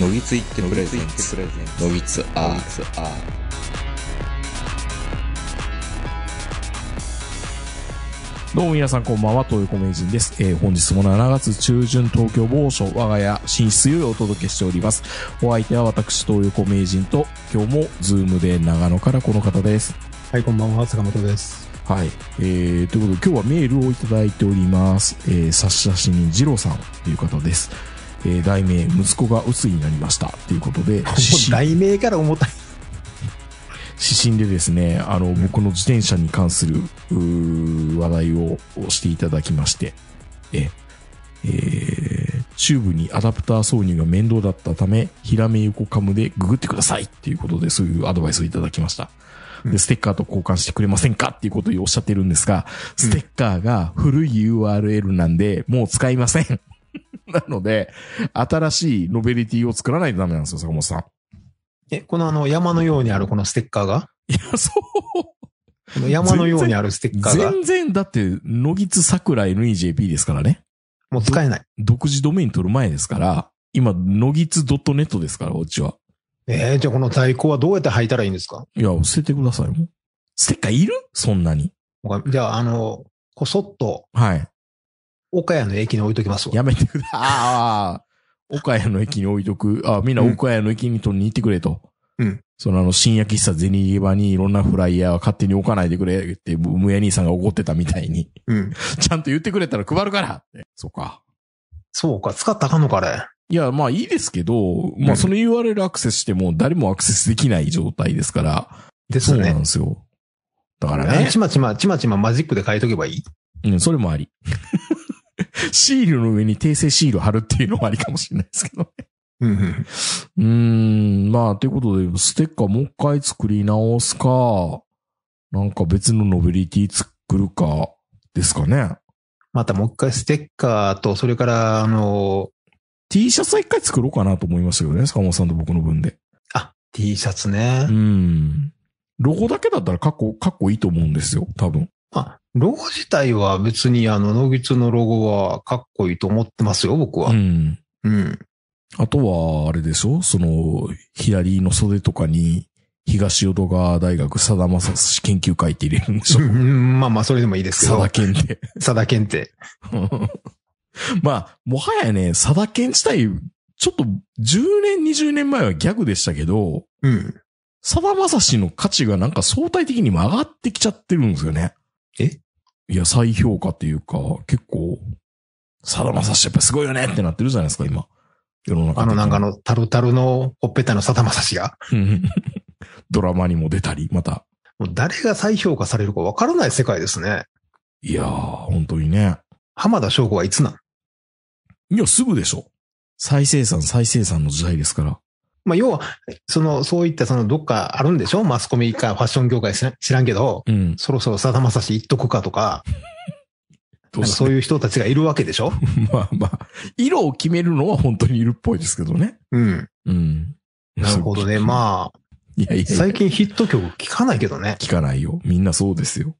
のぎついってプレゼンツのぎつアーどうも皆さんこんばんは、東横名人です。えー、本日も7月中旬東京某所我が家進出よりお届けしております。お相手は私、東横名人と、今日もズームで長野からこの方です。はい、こんばんは、坂本です。はい。えー、ということで今日はメールをいただいております。えー、差出しに二郎さんという方です。えー、題名、息子が薄いになりました。ということで、題名から重たい。指針でですね、あの、僕の自転車に関する、話題をしていただきまして、え、えー、チューブにアダプター挿入が面倒だったため、ヒラメ横カムでググってくださいっていうことで、そういうアドバイスをいただきました。で、ステッカーと交換してくれませんかっていうことをおっしゃってるんですが、ステッカーが古い URL なんで、もう使いません。なので、新しいノベリティを作らないとダメなんですよ、坂本さん。え、このあの山のようにあるこのステッカーがいや、そう。この山のようにあるステッカーが。全然、だって、野木桜 NEJP ですからね。もう使えない。独自ドメイン取る前ですから、今、野木 .net ですから、こっちは。えー、じゃあこの在庫はどうやって履いたらいいんですかいや、捨ててください。ステッカーいるそんなに。じゃあ、あの、こそっと。はい。岡谷の駅に置いときますわ。やめてくだ、ああ、岡谷の駅に置いとく。あみんな岡谷の駅に取りに行ってくれと。うん。そのあの、深夜喫茶ゼニゲ場にいろんなフライヤーは勝手に置かないでくれって、むや兄さんが怒ってたみたいに。うん。ちゃんと言ってくれたら配るからそうか。そうか、使ったかのかれ。いや、まあいいですけど、まあその URL アクセスしても誰もアクセスできない状態ですから。ですね。そうなんですよ。だからね。ちまちま、ちまちまマジックで変えとけばいいうん、それもあり。シールの上に訂正シール貼るっていうのもありかもしれないですけどね。うん。うん、まあ、ということで、ステッカーもう一回作り直すか、なんか別のノベリティ作るか、ですかね。またもう一回ステッカーと、それから、あの T シャツは一回作ろうかなと思いましたけどね、坂本さんと僕の分で。あ、T シャツね。うん。ロゴだけだったらかっこ、かっこいいと思うんですよ、多分。あ、ロゴ自体は別にあの、ノギツのロゴはかっこいいと思ってますよ、僕は。うん。うん。あとは、あれでしょその、左の袖とかに、東淀川大学さだまさし研究会って入れるんでしょまあまあ、それでもいいですけど。さだ検定。さだ検定。まあ、もはやね、さだ検自体、ちょっと10年、20年前はギャグでしたけど、うん。さだまさしの価値がなんか相対的にも上がってきちゃってるんですよね。えいや、再評価っていうか、結構、サダマサシやっぱすごいよねってなってるじゃないですか、今。世の中。あのなんかの、タルタルのほっぺたのサダマサシが。ドラマにも出たり、また。もう誰が再評価されるかわからない世界ですね。いやー、本当にね。浜田翔吾はいつなんいや、すぐでしょ。再生産、再生産の時代ですから。まあ、要は、その、そういった、その、どっかあるんでしょマスコミかファッション業界知ら知らんけど、うん、そろそろさだまさし言っとくかとか、かそういう人たちがいるわけでしょ まあまあ、色を決めるのは本当にいるっぽいですけどね。うん。うん。なるほどね。まあ、いやいや最近ヒット曲聞かないけどね。聞かないよ。みんなそうですよ。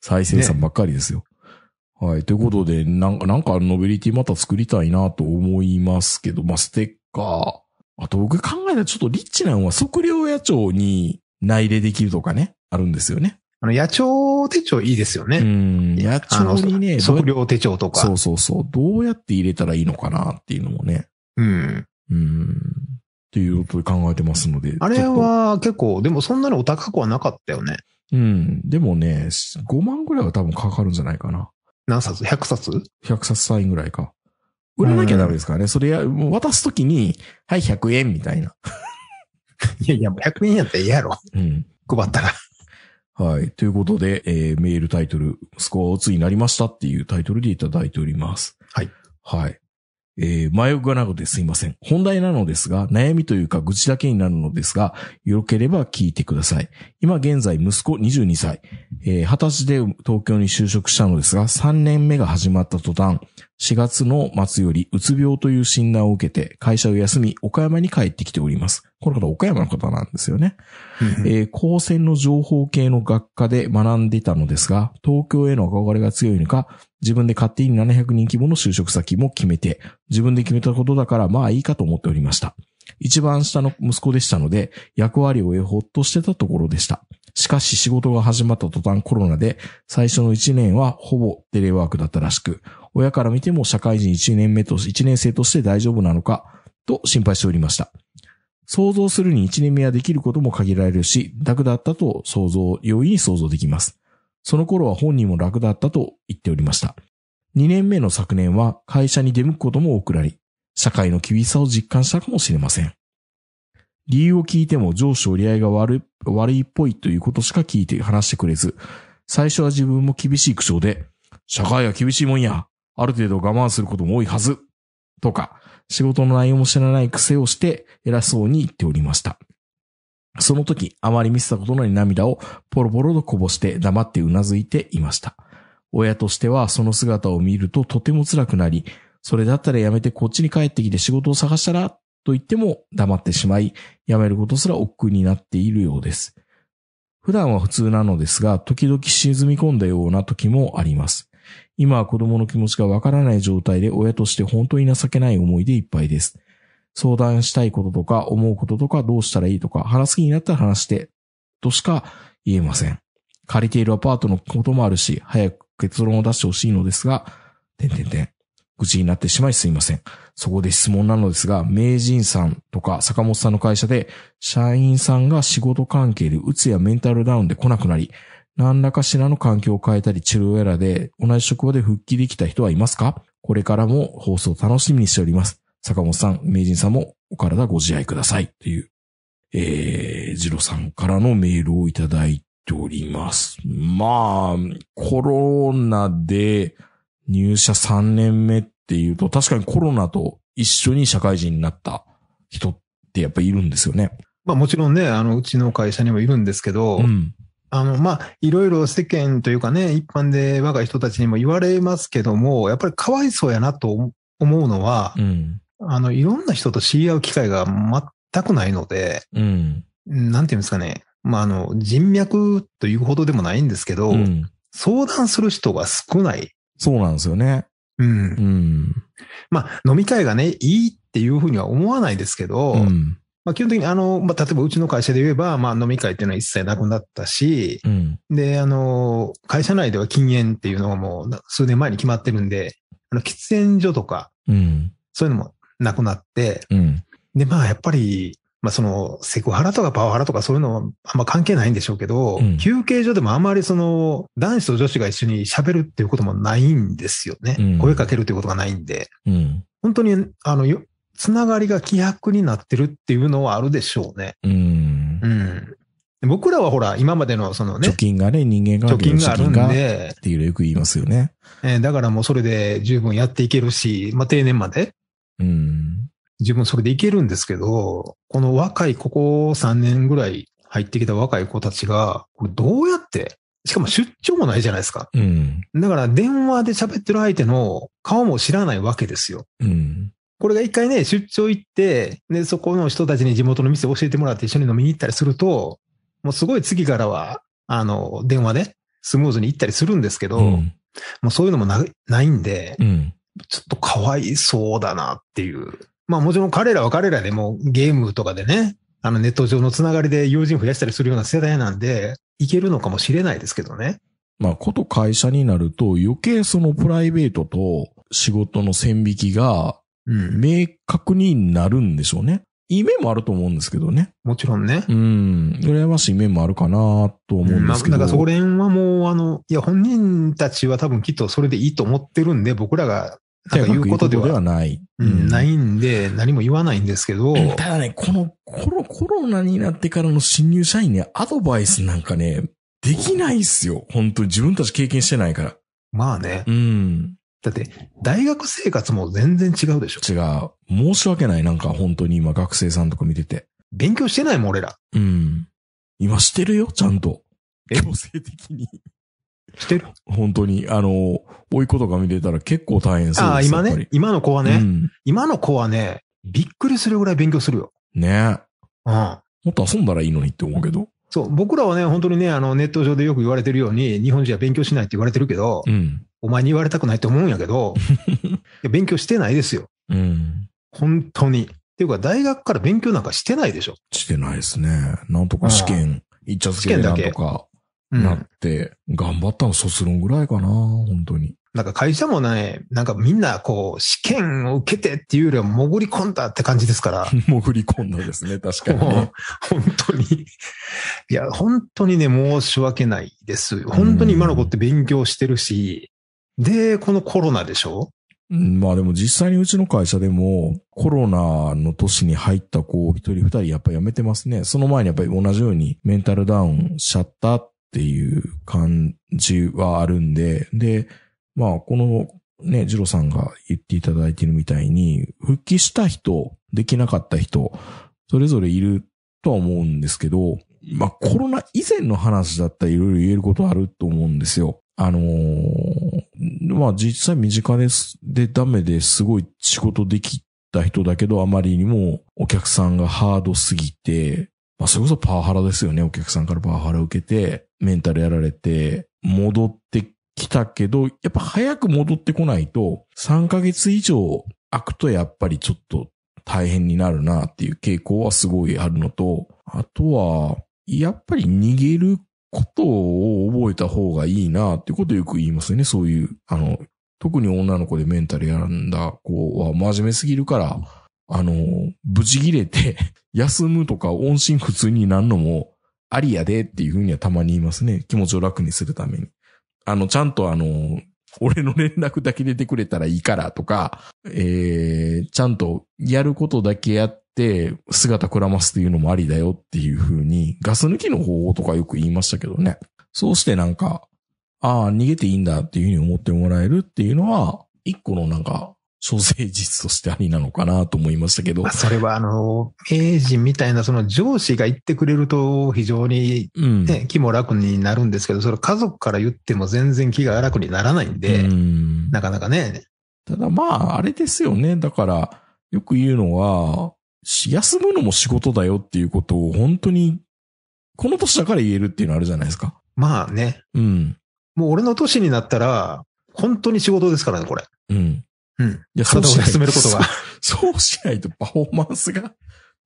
再生産ばっかりですよ。ね、はい。ということで、なんか、なんかノベリティまた作りたいなと思いますけど、まあ、ステッカー、あと僕考えたらちょっとリッチなのは測量野鳥に内入れできるとかね、あるんですよね。あの、野鳥手帳いいですよね。うん。野鳥にね、測量手帳とか。そうそうそう。どうやって入れたらいいのかなっていうのもね。うん。うん。っていうことで考えてますので。あれは結構、でもそんなにお高くはなかったよね。うん。でもね、5万ぐらいは多分かかるんじゃないかな。何冊 ?100 冊 ?100 冊サインぐらいか。売らなきゃダメですからね。それや、もう渡すときに、はい、100円みたいな。いやいや、もう100円やったらええやろ。うん。配ったら。はい。ということで、えー、メールタイトル、スコアをついになりましたっていうタイトルでいただいております。はい。はい。えー、迷置がなくてすいません。本題なのですが、悩みというか愚痴だけになるのですが、よろければ聞いてください。今現在息子22歳、えー、20歳で東京に就職したのですが、3年目が始まった途端、4月の末よりうつ病という診断を受けて、会社を休み、岡山に帰ってきております。この方、岡山の方なんですよね。えー、高専の情報系の学科で学んでいたのですが、東京への憧れが強いのか、自分で勝手に700人規模の就職先も決めて、自分で決めたことだから、まあいいかと思っておりました。一番下の息子でしたので、役割を終えほっとしてたところでした。しかし仕事が始まった途端コロナで、最初の1年はほぼテレワークだったらしく、親から見ても社会人1年目と、1年生として大丈夫なのか、と心配しておりました。想像するに1年目はできることも限られるし、楽だったと想像、容易に想像できます。その頃は本人も楽だったと言っておりました。2年目の昨年は会社に出向くことも多くなり、社会の厳しさを実感したかもしれません。理由を聞いても上司折り合いが悪悪いっぽいということしか聞いて話してくれず、最初は自分も厳しい口調で、社会は厳しいもんやある程度我慢することも多いはず、とか、仕事の内容も知らない癖をして偉そうに言っておりました。その時、あまり見せたことのない涙をポロポロとこぼして黙ってうなずいていました。親としてはその姿を見るととても辛くなり、それだったらやめてこっちに帰ってきて仕事を探したらと言っても黙ってしまい、辞めることすら億劫になっているようです。普段は普通なのですが、時々沈み込んだような時もあります。今は子供の気持ちがわからない状態で親として本当に情けない思いでいっぱいです。相談したいこととか思うこととかどうしたらいいとか話す気になったら話して、としか言えません。借りているアパートのこともあるし、早く結論を出してほしいのですが、てんてんてん。愚痴になってしまいすいません。そこで質問なのですが、名人さんとか坂本さんの会社で、社員さんが仕事関係でうつやメンタルダウンで来なくなり、何らかしらの環境を変えたり治療やラで同じ職場で復帰できた人はいますかこれからも放送楽しみにしております。坂本さん、名人さんもお体ご自愛くださいっていう、えー、ジロさんからのメールをいただいております。まあ、コロナで入社3年目っていうと、確かにコロナと一緒に社会人になった人ってやっぱいるんですよね。まあもちろんね、あの、うちの会社にもいるんですけど、うん、あの、まあ、いろいろ世間というかね、一般で我が人たちにも言われますけども、やっぱりかわいそうやなと思うのは、うん、あの、いろんな人と知り合う機会が全くないので、うん、なんていうんですかね、まあ、あの、人脈というほどでもないんですけど、うん、相談する人が少ない。そうなんですよね。うん。うん、まあ、飲み会がね、いいっていうふうには思わないですけど、うんまあ、基本的にあの、まあ、例えばうちの会社で言えば、まあ、飲み会っていうのは一切なくなったし、うん、で、あの、会社内では禁煙っていうのがもう数年前に決まってるんで、あの、喫煙所とか、うん、そういうのもなくなって、うん、で、まあ、やっぱり、まあ、その、セクハラとかパワハラとかそういうのはあんま関係ないんでしょうけど、うん、休憩所でもあんまりその、男子と女子が一緒に喋るっていうこともないんですよね。声かけるていうことがないんで。本当に、あの、つながりが希薄になってるっていうのはあるでしょうね。うん。うん。僕らはほら、今までのそのね。貯金がね、人間が貯金があるんで。っていうのよく言いますよね。えー、だからもうそれで十分やっていけるし、まあ、定年まで。うん。十分それでいけるんですけど、この若い、ここ3年ぐらい入ってきた若い子たちが、これどうやって、しかも出張もないじゃないですか。うん。だから電話で喋ってる相手の顔も知らないわけですよ。うん。これが一回ね、出張行って、で、そこの人たちに地元の店教えてもらって一緒に飲みに行ったりすると、もうすごい次からは、あの、電話でスムーズに行ったりするんですけど、うん、もうそういうのもないんで、うん、ちょっとかわいそうだなっていう。まあもちろん彼らは彼らでもゲームとかでね、あのネット上のつながりで友人増やしたりするような世代なんで、いけるのかもしれないですけどね。まあ、こと会社になると余計そのプライベートと仕事の線引きがうん、明確になるんでしょうね。いい面もあると思うんですけどね。もちろんね。うん。羨ましい面もあるかなと思うんですけど。うん、まあ、かそこら辺はもう、あの、いや、本人たちは多分きっとそれでいいと思ってるんで、僕らが、なんか言うことではない、うん。ないんで、何も言わないんですけど。ただね、この、コロ、コロナになってからの新入社員ね、アドバイスなんかね、できないっすよ。本当に自分たち経験してないから。まあね。うん。だって、大学生活も全然違うでしょ違う。申し訳ない。なんか本当に今学生さんとか見てて。勉強してないもん、俺ら。うん。今してるよ、ちゃんと。強制的に。してる本当に。あの、甥い子とか見てたら結構大変そうああ、今ね。今の子はね、うん、今の子はね、びっくりするぐらい勉強するよ。ねうん。もっと遊んだらいいのにって思うけど。そう。僕らはね、本当にね、あの、ネット上でよく言われてるように、日本人は勉強しないって言われてるけど、うん。お前に言われたくないと思うんやけど、勉強してないですよ。うん。本当に。っていうか、大学から勉強なんかしてないでしょ。してないですね。なんとか試験、いっちゃつけなんとか、なって、うん、頑張ったの卒論ぐらいかな、本当に。なんか会社もね、なんかみんなこう、試験を受けてっていうよりは潜り込んだって感じですから。潜り込んだですね、確かに、ね、本当に。いや、本当にね、申し訳ないです。本当に今の子って勉強してるし、で、このコロナでしょまあでも実際にうちの会社でもコロナの年に入った子を一人二人やっぱ辞めてますね。その前にやっぱり同じようにメンタルダウンしちゃったっていう感じはあるんで、で、まあこのね、ジロさんが言っていただいてるみたいに、復帰した人、できなかった人、それぞれいるとは思うんですけど、まあコロナ以前の話だったらいろいろ言えることあると思うんですよ。あのー、まあ実際身近です、でダメですごい仕事できた人だけど、あまりにもお客さんがハードすぎて、まあそれこそパワハラですよね。お客さんからパワハラ受けて、メンタルやられて、戻ってきたけど、やっぱ早く戻ってこないと、3ヶ月以上開くとやっぱりちょっと大変になるなっていう傾向はすごいあるのと、あとは、やっぱり逃げることを覚えた方がいいなってことをよく言いますよね。そういう、あの、特に女の子でメンタルやんだ子は真面目すぎるから、あの、ブチ切れて 休むとか音信不通になるのもありやでっていうふうにはたまに言いますね。気持ちを楽にするために。あの、ちゃんとあの、俺の連絡だけ出てくれたらいいからとか、えー、ちゃんとやることだけやって姿くらますというのもありだよっていうふうに、ガス抜きの方法とかよく言いましたけどね。そうしてなんか、ああ、逃げていいんだっていうふうに思ってもらえるっていうのは、一個のなんか、小生術としてありなのかなと思いましたけど。それはあの、名人みたいなその上司が言ってくれると非常に、ね、うん、気も楽になるんですけど、それ家族から言っても全然気が楽にならないんで、ん、なかなかね。ただまあ、あれですよね。だから、よく言うのは、休むのも仕事だよっていうことを本当に、この年だから言えるっていうのはあるじゃないですか。まあね。うん。もう俺の年になったら、本当に仕事ですからね、これ。うん。うん。いや、体を休めることがそ。そうしないとパフォーマンスが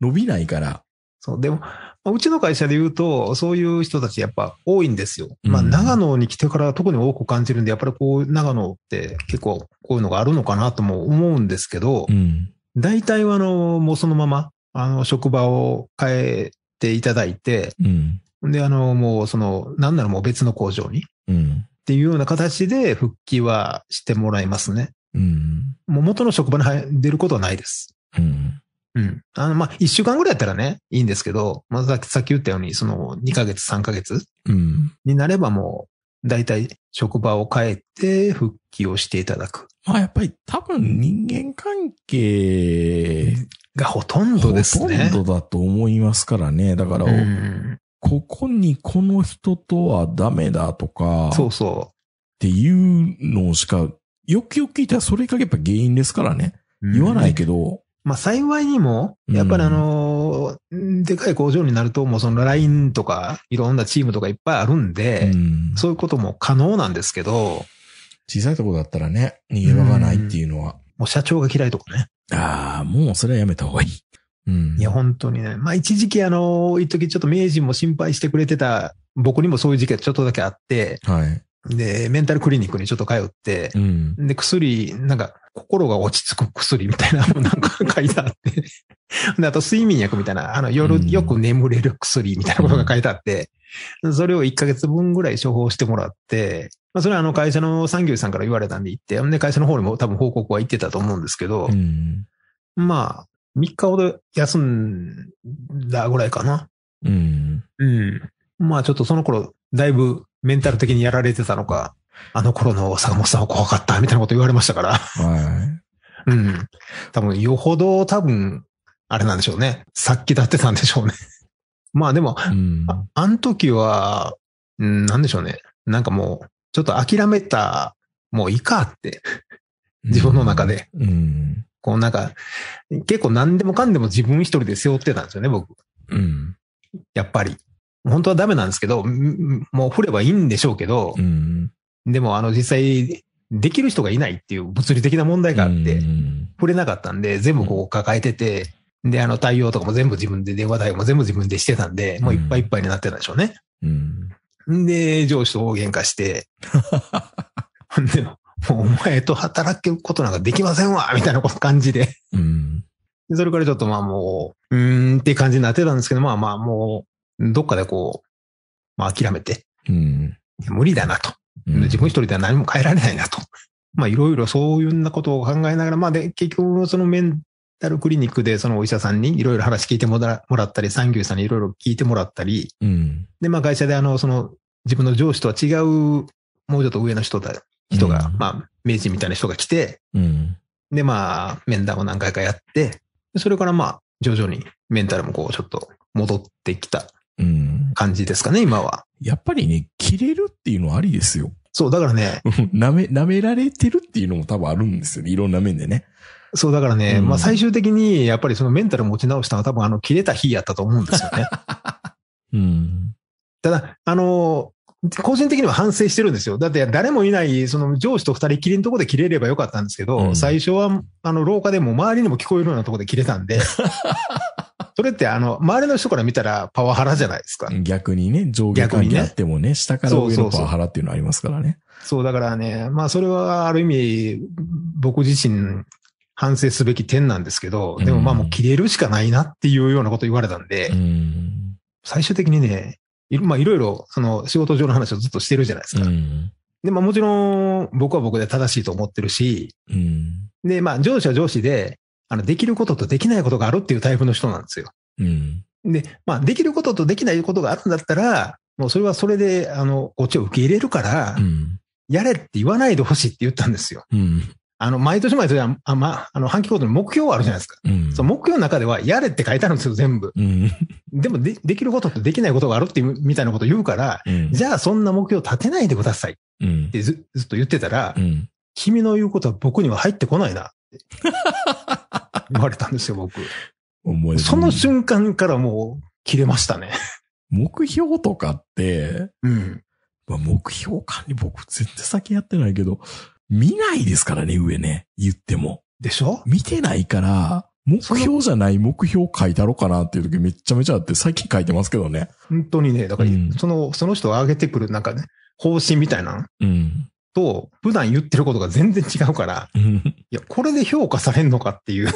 伸びないから。そう。でも、うちの会社で言うと、そういう人たちやっぱ多いんですよ。まあ、長野に来てから特に多く感じるんで、やっぱりこう、長野って結構こういうのがあるのかなとも思うんですけど、うん、大体はあの、もうそのまま、あの、職場を変えていただいて、うん、で、あの、もうその、なんならもう別の工場に、うん、っていうような形で復帰はしてもらいますね。うん、もう元の職場に出ることはないです。うん。うん。あの、まあ、週間ぐらいやったらね、いいんですけど、まあ、さっき言ったように、その、二ヶ月、三ヶ月になればもう、だいたい職場を変えて復帰をしていただく。まあやっぱり多分人間関係がほとんどですね。ほとんどだと思いますからね。だから、うん、ここにこの人とはダメだとか、そうそう。っていうのしか、よくよく聞いたらそれがやっぱ原因ですからね。言わないけど、まあ幸いにも、やっぱりあの、でかい工場になると、もうその LINE とか、いろんなチームとかいっぱいあるんで、そういうことも可能なんですけど。小さいとこだったらね、逃げ場がないっていうのは。もう社長が嫌いとかね。ああ、もうそれはやめた方がいい。うん、いや、本当にね。まあ、一時期、あの、一時ちょっと名人も心配してくれてた、僕にもそういう時期がちょっとだけあって、はい。で、メンタルクリニックにちょっと通って、うん、で、薬、なんか、心が落ち着く薬みたいなの なんか書いてあってあと睡眠薬みたいな、あの夜よく眠れる薬みたいなことが書いてあって、それを1ヶ月分ぐらい処方してもらって、まあ、それはあの会社の産業さんから言われたんで言って、で会社の方にも多分報告は行ってたと思うんですけど、まあ、3日ほど休んだぐらいかな。うん。うん。まあちょっとその頃、だいぶメンタル的にやられてたのか、あの頃の坂本さんは怖かった、みたいなこと言われましたから。はい。うん。多分、よほど多分、あれなんでしょうね。さっき立ってたんでしょうね。まあでも、うん、ああの時は、うん、なんでしょうね。なんかもう、ちょっと諦めた、もういいかって、自分の中で。うん、うん、こうなんか、結構何でもかんでも自分一人で背負ってたんですよね、僕。うん、やっぱり。本当はダメなんですけど、もう振ればいいんでしょうけど、うん、でもあの実際、できる人がいないっていう物理的な問題があって、触れなかったんで、全部こう抱えてて、で、あの対応とかも全部自分で、電話対応も全部自分でしてたんで、もういっぱいいっぱいになってたんでしょうね。うん、で、上司と大喧嘩して、で、もうお前と働くことなんかできませんわみたいな感じで、うん、それからちょっとまあもう、うーんって感じになってたんですけど、まあまあもう、どっかでこう、まあ諦めて、うん、無理だなと。自分一人では何も変えられないなと。まあ、いろいろそういうようなことを考えながら、まあ、で、結局、そのメンタルクリニックで、そのお医者さんにいろいろ話聞いてもらったり、産業医さんにいろいろ聞いてもらったり、うん、で、まあ、会社で、あの、その、自分の上司とは違う、もうちょっと上の人だ、人が、うん、まあ、名人みたいな人が来て、うん、で、まあ、面談を何回かやって、それからまあ、徐々にメンタルもこう、ちょっと戻ってきた感じですかね、うん、今は。やっぱりね、切れるっていうのはありですよ。そう、だからね。舐め、舐められてるっていうのも多分あるんですよね。いろんな面でね。そう、だからね、うん、まあ最終的に、やっぱりそのメンタル持ち直したのは多分あの、切れた日やったと思うんですよね。うん。ただ、あの、個人的には反省してるんですよ。だって誰もいない、その上司と二人きりのとこで切れればよかったんですけど、うん、最初は、あの、廊下でも周りにも聞こえるようなとこで切れたんで。それってあの、周りの人から見たらパワハラじゃないですか。逆にね、上下関係あってもね、ね下から上のパワハラっていうのありますからね。そうだからね、まあそれはある意味、僕自身反省すべき点なんですけど、でもまあもう切れるしかないなっていうようなこと言われたんで、うん、最終的にね、まあいろいろその仕事上の話をずっとしてるじゃないですか。うん、で、まあもちろん僕は僕で正しいと思ってるし、うん、で、まあ上司は上司で、あの、できることとできないことがあるっていうタイプの人なんですよ。うん。で、まあ、できることとできないことがあるんだったら、もうそれはそれで、あの、こっちを受け入れるから、うん、やれって言わないでほしいって言ったんですよ。うん。あの、毎年毎年あ、ま、あの、半期ごとに目標はあるじゃないですか。うん、その目標の中では、やれって書いてあるんですよ、全部。うん、でもで、できることとできないことがあるってみたいなこと言うから、うん、じゃあそんな目標立てないでください。ってず,、ずっと言ってたら、君の言うことは僕には入ってこないな。言われたんですよ、僕。その瞬間からもう切れましたね。目標とかって、うん。まあ、目標管理僕全然先やってないけど、見ないですからね、上ね。言っても。でしょ見てないから、目標じゃない目標書いたろうかなっていう時めちゃめちゃあって、最近書いてますけどね。本当にね、だから、うん、その、その人が上げてくるなんかね、方針みたいな。うん。と、普段言ってることが全然違うから、いや、これで評価されんのかっていう。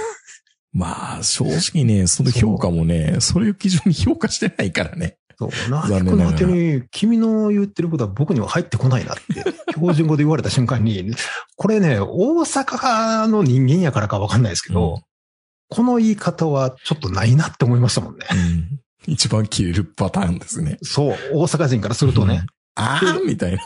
まあ、正直ね、その評価もね、そういう基準に評価してないからね。そう。なあ、の果てに、君の言ってることは僕には入ってこないなって、標準語で言われた瞬間に、これね、大阪の人間やからかわかんないですけど、うん、この言い方はちょっとないなって思いましたもんね。うん、一番消えるパターンですね。そう。大阪人からするとね。うん、ああみたいな。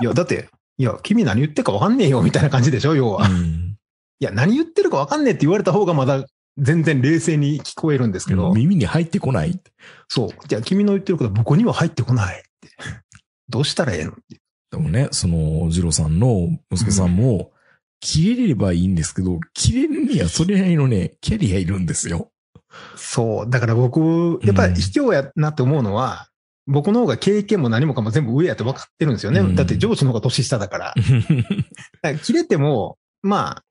いや、だって、いや、君何言ってるかわかんねえよ、みたいな感じでしょ、要は。いや、何言ってるかわかんねえって言われた方がまだ全然冷静に聞こえるんですけど。耳に入ってこないそう。じゃあ君の言ってることは僕には入ってこないって。どうしたらええのでもね、その、ジロさんの息子さんも、切れればいいんですけど、切れるにはそれなりのね、キャリアいるんですよ。そう。だから僕、やっぱり卑怯やなって思うのは、僕の方が経験も何もかも全部上やって分かってるんですよね。うん、だって上司の方が年下だから。から切れても、まあ、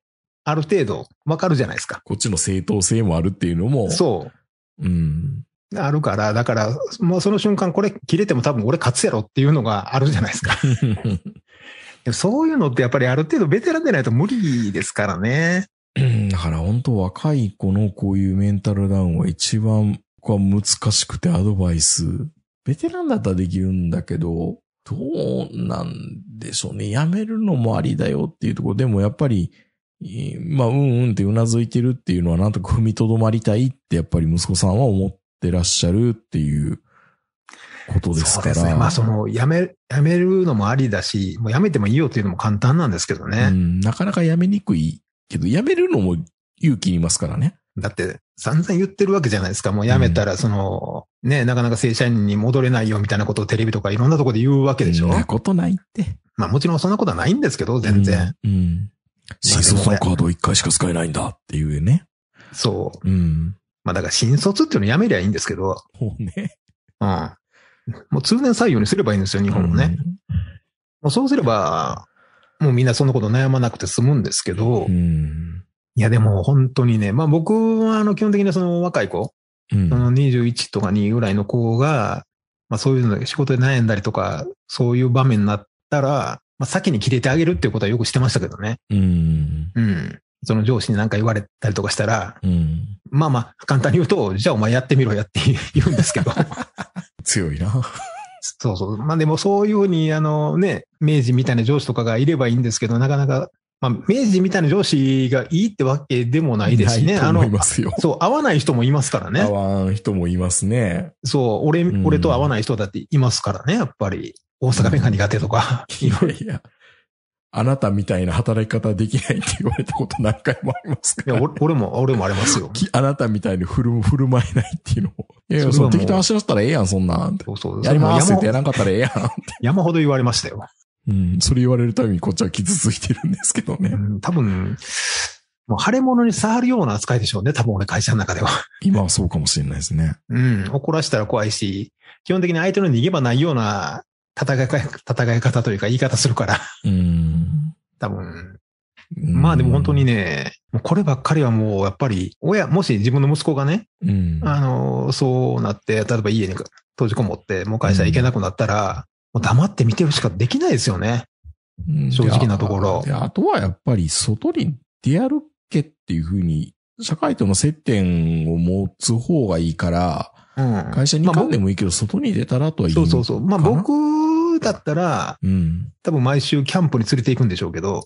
ある程度分かるじゃないですか。こっちの正当性もあるっていうのも。そう。うん。あるから、だから、まあ、その瞬間これ切れても多分俺勝つやろっていうのがあるじゃないですか。そういうのってやっぱりある程度ベテランでないと無理ですからね。だから本当若い子のこういうメンタルダウンは一番は難しくてアドバイスベテランだったらできるんだけど、どうなんでしょうね。やめるのもありだよっていうところ。でもやっぱり、まあ、うんうんって頷いてるっていうのはなんとか踏みとどまりたいってやっぱり息子さんは思ってらっしゃるっていうことですから。そうですね。まあその、やめ、辞めるのもありだし、もうやめてもいいよっていうのも簡単なんですけどね。うん、なかなかやめにくいけど、やめるのも勇気いますからね。だって散々言ってるわけじゃないですか。もうやめたらその、ね、なかなか正社員に戻れないよみたいなことをテレビとかいろんなとこで言うわけでしょ。そんなことないって。まあもちろんそんなことはないんですけど、全然。うん。うん、新卒のカード1回しか使えないんだっていうね。そう。うん。まあだから新卒っていうのやめりゃいいんですけど。そうね。うん。もう通年採用にすればいいんですよ、日本もね。うん、もうそうすれば、もうみんなそんなこと悩まなくて済むんですけど。うん。いやでも本当にね、まあ僕はあの基本的にその若い子、その21とか2ぐらいの子が、まあ、そういうの仕事で悩んだりとか、そういう場面になったら、まあ、先に切れてあげるっていうことはよくしてましたけどね。うん。うん。その上司に何か言われたりとかしたら、うん、まあまあ、簡単に言うと、じゃあお前やってみろやって言うんですけど。強いな。そうそう。まあでもそういうふうに、あのね、明治みたいな上司とかがいればいいんですけど、なかなかまあ、明治みたいな上司がいいってわけでもないですしね。すよ。そう、合わない人もいますからね。合わん人もいますね。そう、俺、俺と合わない人だっていますからね、やっぱり。大阪弁が苦手とか。いやいや。あなたみたいな働き方できないって言われたこと何回もありますから、ね、いや俺、も、俺もありますよ。あなたみたいに振る、振る舞えないっていうのを。いや、その適当走らせたらええやん、そんなん。そうそう。やりますってやらんかったらええやん。山ほど言われましたよ。うん、それ言われるたびにこっちは傷ついてるんですけどね。うん、多分、もう腫れ物に触るような扱いでしょうね。多分俺会社の中では。今はそうかもしれないですね。うん。怒らせたら怖いし、基本的に相手の逃げ場ないような戦い戦い方というか言い方するから。うん。多分。まあでも本当にね、こればっかりはもうやっぱり、親、もし自分の息子がね、うん、あの、そうなって、例えば家に閉じこもって、もう会社行けなくなったら、黙って見てるしかできないですよね。正直なところ。あとはやっぱり外に出歩けっていうふうに、社会との接点を持つ方がいいから、うん、会社に行かんでもいいけど、外に出たらとは言う。そうそうそう。まあ僕だったら、うん、多分毎週キャンプに連れて行くんでしょうけど、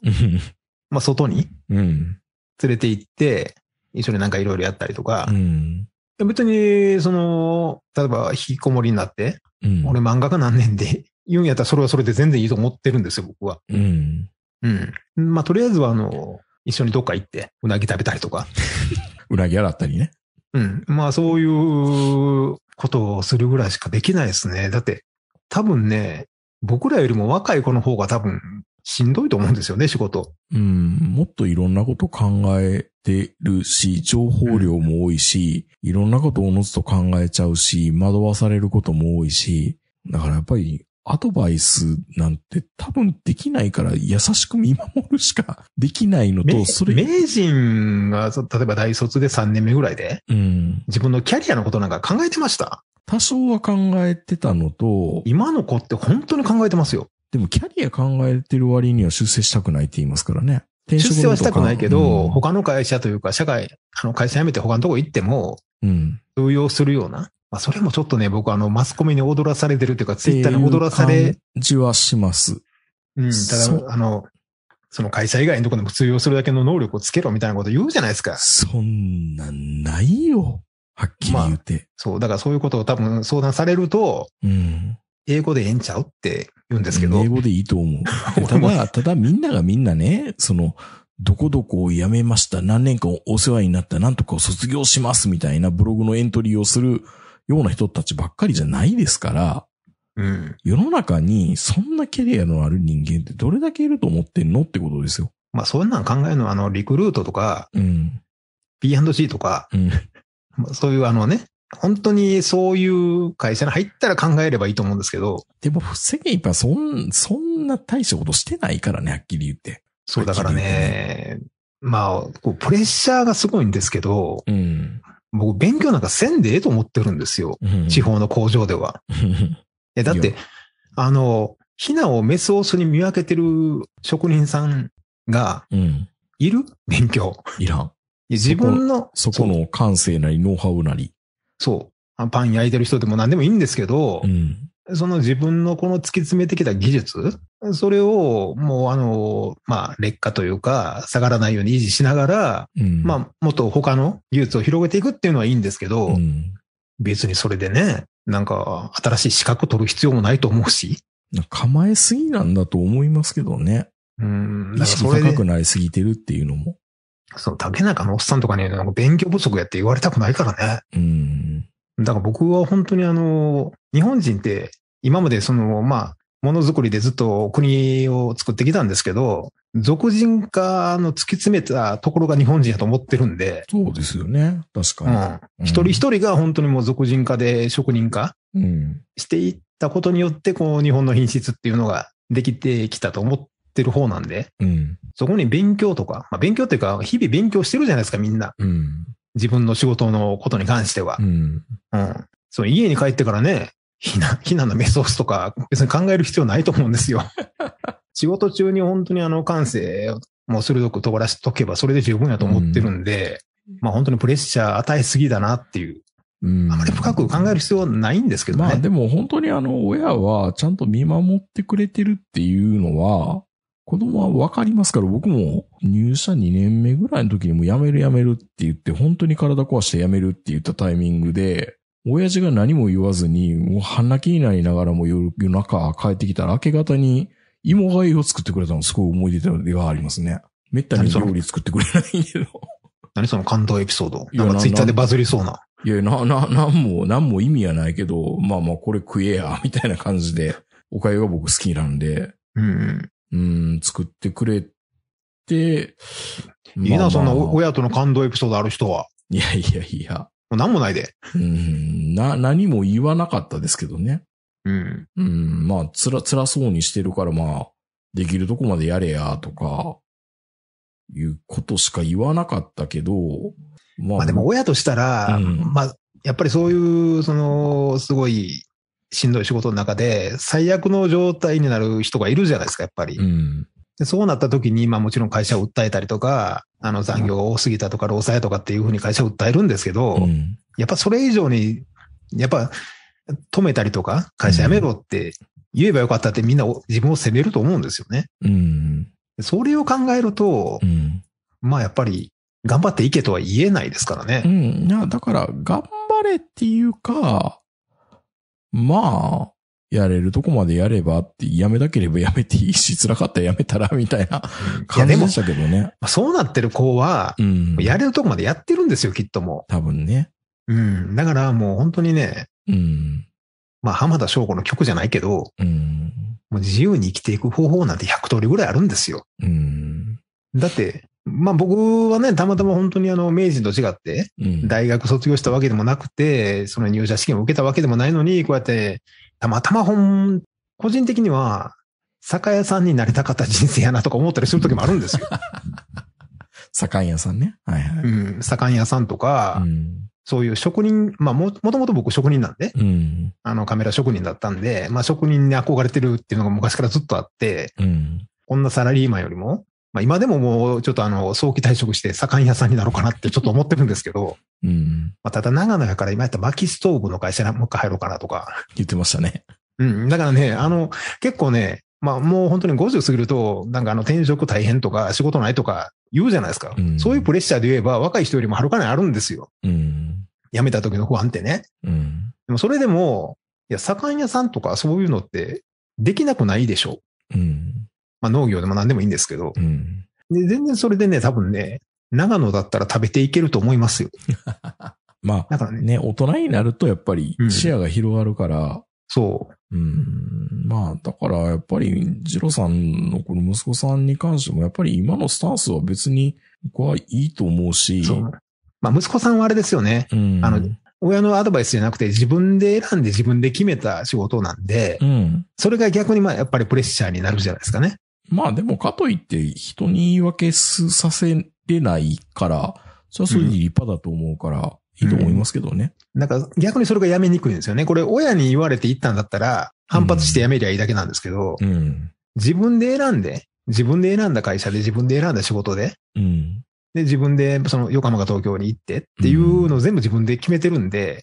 まあ外に連れて行って、一緒になんかいろいろやったりとか、うん、別に、その、例えば引きこもりになって、うん、俺漫画家何年で言うんやったらそれはそれで全然いいと思ってるんですよ、僕は。うん。うん。まあ、とりあえずは、あの、一緒にどっか行って、うなぎ食べたりとか。うなぎ洗ったりね。うん。まあ、そういうことをするぐらいしかできないですね。だって、多分ね、僕らよりも若い子の方が多分、しんどいと思うんですよね、仕事。うん。もっといろんなこと考えてるし、情報量も多いし、うん、いろんなことをおのずと考えちゃうし、惑わされることも多いし、だからやっぱりアドバイスなんて多分できないから優しく見守るしかできないのと、それ。名人が、例えば大卒で3年目ぐらいで、うん、自分のキャリアのことなんか考えてました多少は考えてたのと、今の子って本当に考えてますよ。でもキャリア考えてる割には出世したくないって言いますからね。出世はしたくないけど、うん、他の会社というか、社会、あの会社辞めて他のとこ行っても、うん、通用するような、まあ、それもちょっとね、僕あの、マスコミに踊らされてるっていうか、ツイッターに踊らされ。じはします。うん、ただ、あの、その会社以外のところでも通用するだけの能力をつけろみたいなこと言うじゃないですか。そんなんないよ。はっきり言って、まあ。そう、だからそういうことを多分相談されると、うん、英語でええんちゃうって言うんですけど。英語でいいと思う。ただ、ただみんながみんなね、その、どこどこを辞めました、何年間お世話になった、なんとかを卒業しますみたいなブログのエントリーをするような人たちばっかりじゃないですから、うん、世の中にそんなキャリアのある人間ってどれだけいると思ってんのってことですよ。まあそんなん考えるのは、あの、リクルートとか、うん、P&C とか、うん、そういうあのね、本当にそういう会社に入ったら考えればいいと思うんですけど。でも世間ぱいそん、そんな大したことしてないからね、はっきり言って。そうだからね、ねまあ、こうプレッシャーがすごいんですけど、うん、僕勉強なんかせんでええと思ってるんですよ。地方の工場では。えだって、あの、ひなをメスオスに見分けてる職人さんが、いる、勉強。いらん。自分のそ。そこの感性なり、ノウハウなり。そう。パン焼いてる人でも何でもいいんですけど、うん、その自分のこの突き詰めてきた技術それを、もう、あの、まあ、劣化というか、下がらないように維持しながら、うん、まあ、もっと他の技術を広げていくっていうのはいいんですけど、うん、別にそれでね、なんか、新しい資格取る必要もないと思うし。構えすぎなんだと思いますけどね。うん。意識高くなりすぎてるっていうのも。そう、竹中のおっさんとかに、ね、勉強不足やって言われたくないからね。うん。だから僕は本当にあの、日本人って今までその、まあ、ものづくりでずっと国を作ってきたんですけど、俗人化の突き詰めたところが日本人やと思ってるんで。そうですよね。確かに。うん、一人一人が本当にもう俗人化で職人化していったことによって、こう日本の品質っていうのができてきたと思ってる方なんで、うん、そこに勉強とか、まあ、勉強っていうか、日々勉強してるじゃないですか、みんな。うん、自分の仕事のことに関しては。うん、そう家に帰ってからね、避難、避 難のメソースとか、別に考える必要ないと思うんですよ。仕事中に本当にあの感性もう鋭く尖らしとけばそれで十分やと思ってるんで、うん、まあ本当にプレッシャー与えすぎだなっていう。うん、あまり深く考える必要はないんですけどね。まあでも本当にあの親はちゃんと見守ってくれてるっていうのは、子供はわかりますから僕も入社2年目ぐらいの時にもう辞める辞めるって言って本当に体壊して辞めるって言ったタイミングで、親父が何も言わずに、もう半泣きになりながらも夜夜中帰ってきたら明け方に芋がゆを作ってくれたのすごい思い出ではありますね。めったに料理作ってくれないけど。何その感動エピソード。なんかツイッターでバズりそうな。いや、な、な、なんも、なんも意味はないけど、まあまあこれ食えや、みたいな感じで、おかゆが僕好きなんで、うん、うん、作ってくれて、いいな、まあまあ、そんな親との感動エピソードある人は。いやいやいや。もう何もないで。うん、な、何も言わなかったですけどね。うん。うん、まあ、つら、辛そうにしてるから、まあ、できるとこまでやれや、とか、いうことしか言わなかったけど、まあ。まあでも親としたら、うん、まあ、やっぱりそういう、その、すごい、しんどい仕事の中で、最悪の状態になる人がいるじゃないですか、やっぱり。うん。で、そうなった時に、まあもちろん会社を訴えたりとか、あの残業が多すぎたとか、労災とかっていうふうに会社を訴えるんですけど、うん、やっぱそれ以上に、やっぱ止めたりとか、会社辞めろって言えばよかったってみんな自分を責めると思うんですよね。うん、それを考えると、うん、まあやっぱり頑張っていけとは言えないですからね。うん。いや、だから頑張れっていうか、まあ、やれるとこまでやればって、やめたければやめていいし、辛かったらやめたら、みたいな感じでしたけどね。そうなってる子は、うん、やれるとこまでやってるんですよ、きっとも多分ね。うん。だからもう本当にね、うん、まあ浜田翔子の曲じゃないけど、うん、もう自由に生きていく方法なんて100通りぐらいあるんですよ。うん、だって、まあ僕はね、たまたま本当にあの、明治と違って、大学卒業したわけでもなくて、その入社試験を受けたわけでもないのに、こうやってたまたま本、個人的には、酒屋さんになりたかった人生やなとか思ったりする時もあるんですよ。酒屋さんね。はいはい。うん、酒屋さんとか、うん、そういう職人、まあも、もともと僕職人なんで、うん、あのカメラ職人だったんで、まあ職人に憧れてるっていうのが昔からずっとあって、うん、こんなサラリーマンよりも、まあ、今でももうちょっとあの早期退職して左官屋さんになろうかなってちょっと思ってるんですけど、うんまあ、ただ長野やから今やったら薪ストーブの会社にもう一回入ろうかなとか。言ってましたね。うん、だからね、あの、結構ね、まあもう本当に50過ぎると、なんかあの転職大変とか仕事ないとか言うじゃないですか。うん、そういうプレッシャーで言えば若い人よりもはるかにあるんですよ。うん、辞めた時の不安ってね。うん、でもそれでも、いや、左官屋さんとかそういうのってできなくないでしょ。うんまあ、農業でも何でもいいんですけど、うん、で全然それでね、多分ね、長野だったら食べていけると思いますよ。まあ、だからねね、大人になるとやっぱり視野が広がるから、うん、そう。うん。まあ、だからやっぱり、ジロさんのこの息子さんに関しても、やっぱり今のスタンスは別に、僕はいいと思うし。そう。まあ、息子さんはあれですよね。うん、あの、親のアドバイスじゃなくて自分で選んで自分で決めた仕事なんで、うん、それが逆にまあやっぱりプレッシャーになるじゃないですかね。まあでもかといって人に言い訳させれないから、それはそれに立派だと思うから、いいと思いますけどね、うん、なんか逆にそれがやめにくいんですよね。これ親に言われて行ったんだったら、反発してやめりゃいいだけなんですけど、うん、自分で選んで、自分で選んだ会社で、自分で選んだ仕事で、うん、で、自分で、その、横浜が東京に行ってっていうのを全部自分で決めてるんで、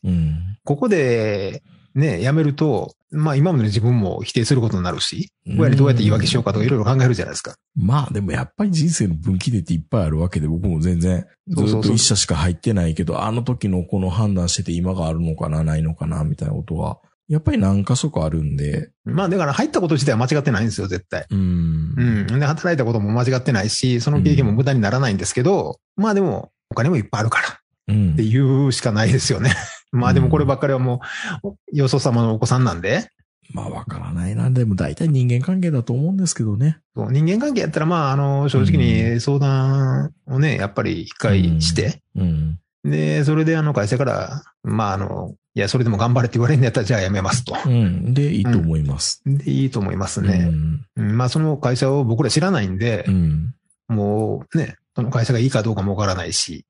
ここで、ね、辞めると、まあ今までの自分も否定することになるし、親にどうやって言い訳しようかとかいろいろ考えるじゃないですか。まあでもやっぱり人生の分岐点っていっぱいあるわけで、僕も全然ずっと一社しか入ってないけど、あの時のこの判断してて今があるのかな、ないのかな、みたいなことは、やっぱり何箇所かあるんで。まあだから入ったこと自体は間違ってないんですよ、絶対。うん。うん。で、働いたことも間違ってないし、その経験も無駄にならないんですけど、まあでもお金もいっぱいあるから。っていうしかないですよね。まあでもこればっかりはもう、よそ様のお子さんなんで。まあわからないな。でも大体人間関係だと思うんですけどね。そう人間関係やったら、まああの、正直に相談をね、やっぱり一回して、うんうん、で、それであの会社から、まああの、いや、それでも頑張れって言われるんだったら、じゃあやめますと。うん。で、いいと思います。うん、で、いいと思いますね。うん、まあその会社を僕ら知らないんで、うん、もうね、その会社がいいかどうかもわからないし。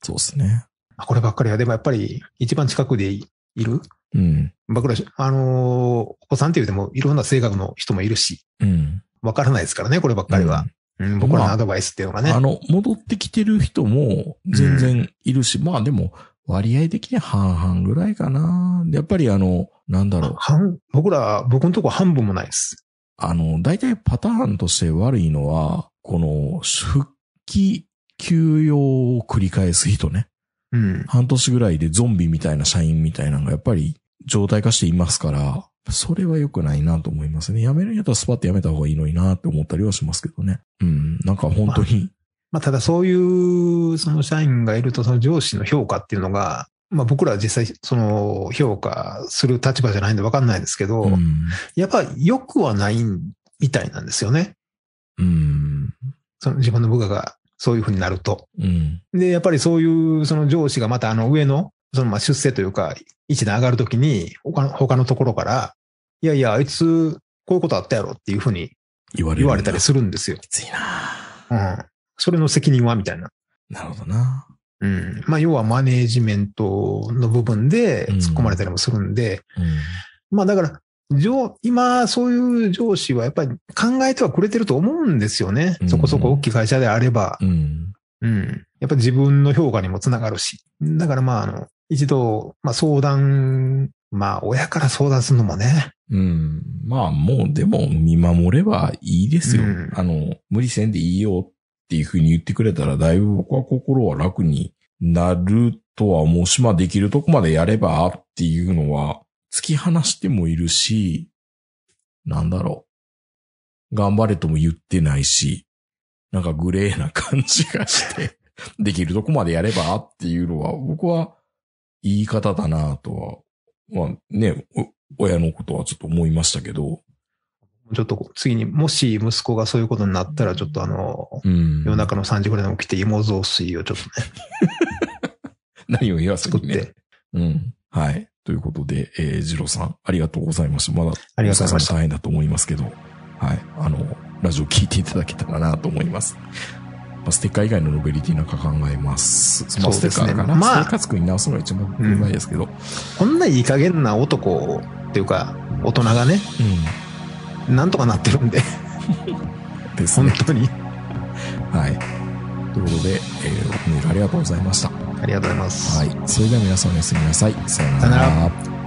そうですね。あ、こればっかりは、でもやっぱり一番近くでいる。うん。僕ら、あのお子さんって言うても、いろんな性格の人もいるし、うん。わからないですからね、こればっかりは。うんうん、僕らのアドバイスっていうのがね、まあ、あの、戻ってきてる人も全然いるし、うん、まあでも、割合的には半々ぐらいかな。やっぱりあの、なんだろう。半、僕ら、僕のとこ半分もないです。あの、大体パターンとして悪いのは、この、復帰休養を繰り返す人ね。うん、半年ぐらいでゾンビみたいな社員みたいなのがやっぱり状態化していますから、それは良くないなと思いますね。辞めるんやったらスパッと辞めた方がいいのになって思ったりはしますけどね。うん、なんか本当に。まあ、まあ、ただそういう、その社員がいると、その上司の評価っていうのが、まあ僕らは実際、その評価する立場じゃないんでわかんないですけど、うん、やっぱ良くはないみたいなんですよね。うん。その自分の部下がそういうふうになると。うん、で、やっぱりそういうその上司がまたあの上の、そのまあ出世というか、位置で上がるときに他の、他のところから、いやいや、あいつ、こういうことあったやろっていうふうに言われたりするんですよ。きついなうん。それの責任はみたいな。なるほどな。うん。まあ、要はマネージメントの部分で突っ込まれたりもするんで、うんうん、まあ、だから、上、今、そういう上司はやっぱり考えてはくれてると思うんですよね。そこそこ大きい会社であれば。うん。うん。やっぱり自分の評価にもつながるし。だからまあ、あの、一度、まあ相談、まあ親から相談するのもね。うん。まあもうでも見守ればいいですよ。うん、あの、無理せんでいいよっていうふうに言ってくれたら、だいぶ僕は心は楽になるとは思うし、まあできるとこまでやればっていうのは、突き放してもいるし、なんだろう。頑張れとも言ってないし、なんかグレーな感じがして できるとこまでやればっていうのは、僕は言い方だなとは、まあね、親のことはちょっと思いましたけど。ちょっと次に、もし息子がそういうことになったら、ちょっとあの、うん、夜中の3時ぐらいでも来て芋雑炊をちょっとね。何を言わせね、作って。うん。はい。ということで、えー、ジロさん、ありがとうございました。まだ、ありがとうございます。大変だと思いますけど、はい。あの、ラジオ聞いていただけたらなと思います。まあ、ステッカー以外のノベリティなんか考えます。まあ、ステッカーかな。まあ、生活に直すのが一番うまいですけど、うん、こんないい加減な男っていうか、大人がね、うん、なんとかなってるんで。です、ね、本当に。はい。ということで、えー、おメールありがとうございました。ありがとうございます。はい、それでは皆さんおやすみなさい。さようなら。